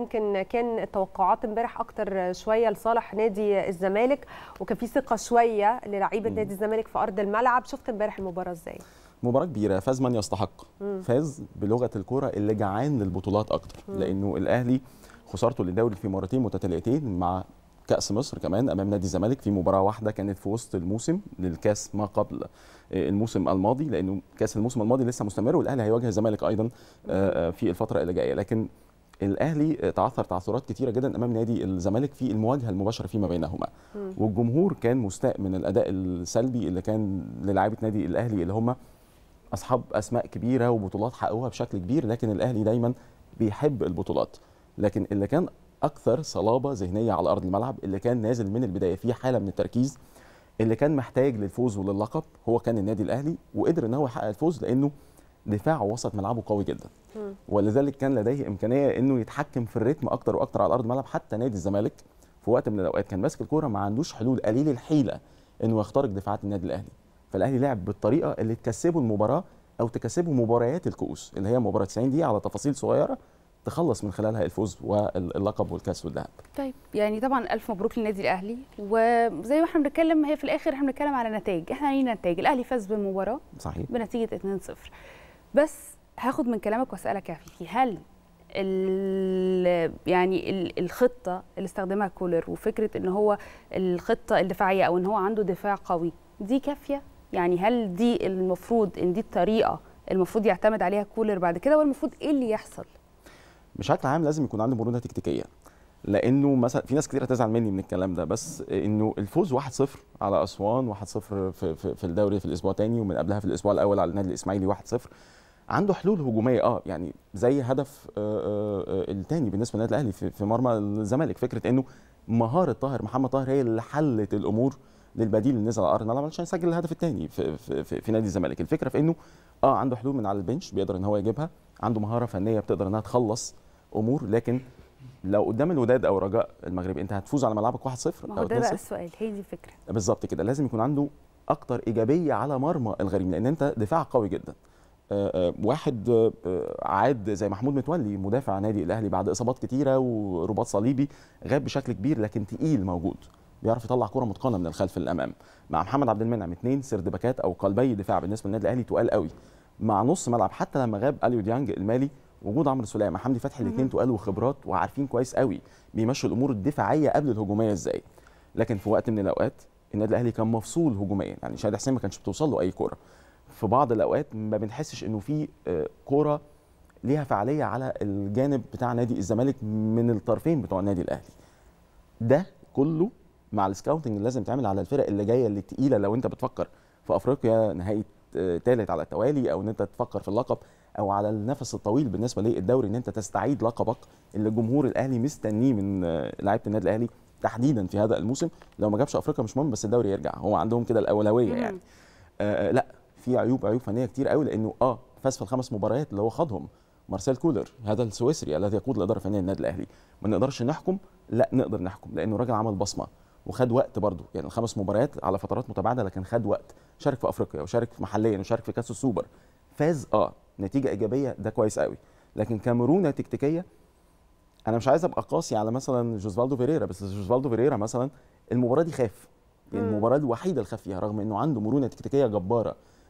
يمكن كان التوقعات امبارح اكتر شويه لصالح نادي الزمالك وكان في ثقه شويه للعيبه نادي الزمالك في ارض الملعب شفت امبارح المباراه ازاي مباراه كبيره فاز من يستحق مم. فاز بلغه الكوره اللي جعان للبطولات اكتر مم. لانه الاهلي خسارته للدوري في مرتين متتاليتين مع كاس مصر كمان امام نادي الزمالك في مباراه واحده كانت في وسط الموسم للكاس ما قبل آه، الموسم الماضي لانه كاس الموسم الماضي لسه مستمر والاهلي هيواجه الزمالك ايضا آه، آه، في الفتره اللي جايه لكن الاهلي تعثر تعثرات كثيره جدا امام نادي الزمالك في المواجهه المباشره فيما بينهما والجمهور كان مستاء من الاداء السلبي اللي كان للاعيبه نادي الاهلي اللي هم اصحاب اسماء كبيره وبطولات حققوها بشكل كبير لكن الاهلي دايما بيحب البطولات لكن اللي كان اكثر صلابه ذهنيه على ارض الملعب اللي كان نازل من البدايه في حاله من التركيز اللي كان محتاج للفوز وللقب هو كان النادي الاهلي وقدر ان هو يحقق الفوز لانه دفاع وسط ملعبه قوي جدا ولذلك كان لديه امكانيه انه يتحكم في الريتم اكتر واكتر على ارض الملعب حتى نادي الزمالك في وقت من الاوقات كان ماسك الكوره ما عندوش حلول قليل الحيله انه يخترق دفاعات النادي الاهلي فالاهلي لعب بالطريقه اللي تكسبه المباراه او تكسبه مباريات الكؤوس اللي هي مباراه 90 دقيقه على تفاصيل صغيره تخلص من خلالها الفوز واللقب والكاس والذهب. طيب يعني طبعا الف مبروك للنادي الاهلي وزي ما احنا بنتكلم هي في الاخر احنا بنتكلم على نتائج، احنا لينا نتائج، الاهلي فاز بالمباراه صحيح بنتيجه 2-0. بس هاخد من كلامك واسالك يا فيفي هل ال يعني الخطه اللي استخدمها كولر وفكره ان هو الخطه الدفاعيه او ان هو عنده دفاع قوي دي كافيه يعني هل دي المفروض ان دي الطريقه المفروض يعتمد عليها كولر بعد كده والمفروض ايه اللي يحصل بشكل عام لازم يكون عنده مرونه تكتيكيه لانه مثلا في ناس كتير هتزعل مني من الكلام ده بس انه الفوز 1-0 على اسوان 1-0 في, في, في الدوري في الاسبوع الثاني ومن قبلها في الاسبوع الاول على النادي الاسماعيلي 1-0 عنده حلول هجوميه اه يعني زي هدف آه، آه، آه، الثاني بالنسبه للنادي الاهلي في مرمى الزمالك فكره انه مهاره طاهر محمد طاهر هي اللي حلت الامور للبديل اللي نزل على ارض الملعب يسجل الهدف الثاني في, في, في, في نادي الزمالك الفكره في انه اه عنده حلول من على البنش بيقدر ان هو يجيبها عنده مهاره فنيه بتقدر انها تخلص امور لكن لو قدام الوداد او رجاء المغرب انت هتفوز على ملعبك 1-0 ما هو ده بقى السؤال هي دي الفكره بالظبط كده لازم يكون عنده اكتر ايجابيه على مرمى الغريم لان انت دفاع قوي جدا واحد آه، آه، عاد زي محمود متولي مدافع نادي الاهلي بعد اصابات كتيره ورباط صليبي غاب بشكل كبير لكن تقيل موجود بيعرف يطلع كره متقنه من الخلف للامام مع محمد عبد المنعم اثنين سرد باكات او قلبي دفاع بالنسبه للنادي الاهلي تقال قوي مع نص ملعب حتى لما غاب اليو ديانج المالي وجود عمرو سليمان حمدي فتحي الاثنين تقال وخبرات وعارفين كويس قوي بيمشوا الامور الدفاعيه قبل الهجوميه ازاي لكن في وقت من الاوقات النادي الاهلي كان مفصول هجوميا يعني شادي حسين ما كانش بتوصل له اي كوره في بعض الاوقات ما بنحسش انه في آه، كوره ليها فعاليه على الجانب بتاع نادي الزمالك من الطرفين بتوع النادي الاهلي ده كله مع السكاوتنج اللي لازم تعمل على الفرق اللي جايه اللي تقيله لو انت بتفكر في افريقيا نهائي آه، تالت على التوالي او ان انت تفكر في اللقب او على النفس الطويل بالنسبه للدوري ان انت تستعيد لقبك اللي جمهور الاهلي مستنيه من آه، لعيبه النادي الاهلي تحديدا في هذا الموسم لو ما جابش افريقيا مش مهم بس الدوري يرجع هو عندهم كده الاولويه يعني آه لا في عيوب عيوب فنيه كتير قوي لانه اه فاز في الخمس مباريات اللي هو خاضهم مارسيل كولر هذا السويسري الذي يقود الاداره الفنيه للنادي الاهلي ما نقدرش نحكم لا نقدر نحكم لانه راجل عمل بصمه وخد وقت برضه يعني الخمس مباريات على فترات متباعده لكن خد وقت شارك في افريقيا وشارك محليا وشارك في كاس السوبر فاز اه نتيجه ايجابيه ده كويس قوي لكن كمرونه تكتيكيه انا مش عايز ابقى قاسي على مثلا جوزفالدو فيريرا بس جوزفالدو فيريرا مثلا المباراه دي خاف المباراه الوحيده اللي خاف فيها رغم انه عنده مرونه تكتيكيه جباره